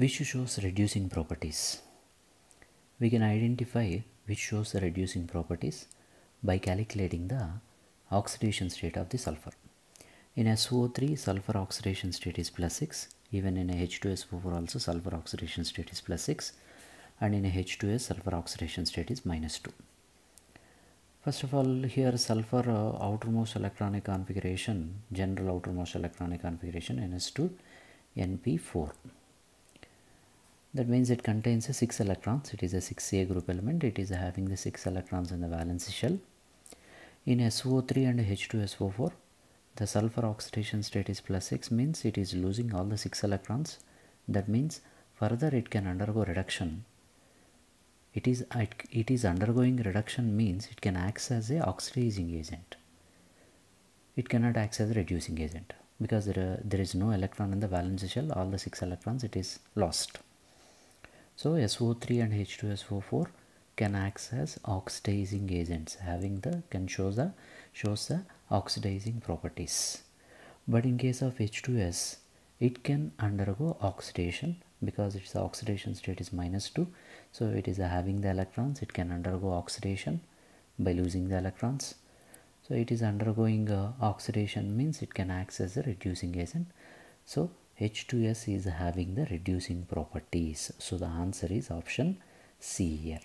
which shows reducing properties. We can identify which shows the reducing properties by calculating the oxidation state of the sulfur. In SO3, sulfur oxidation state is plus 6. Even in H2SO4 also sulfur oxidation state is plus 6. And in H2S, sulfur oxidation state is minus 2. First of all, here sulfur uh, outermost electronic configuration, general outermost electronic configuration NS2, NP4 that means it contains a 6 electrons it is a 6a group element it is having the 6 electrons in the valence shell in SO3 and H2SO4 the sulfur oxidation state is plus 6 means it is losing all the 6 electrons that means further it can undergo reduction it is it is undergoing reduction means it can act as a oxidizing agent it cannot act as a reducing agent because there, are, there is no electron in the valence shell all the 6 electrons it is lost so SO3 and H2SO4 can act as oxidizing agents having the can show the shows the oxidizing properties. But in case of H2S it can undergo oxidation because its oxidation state is minus 2 so it is having the electrons it can undergo oxidation by losing the electrons so it is undergoing uh, oxidation means it can act as a reducing agent so H2S is having the reducing properties. So the answer is option C here.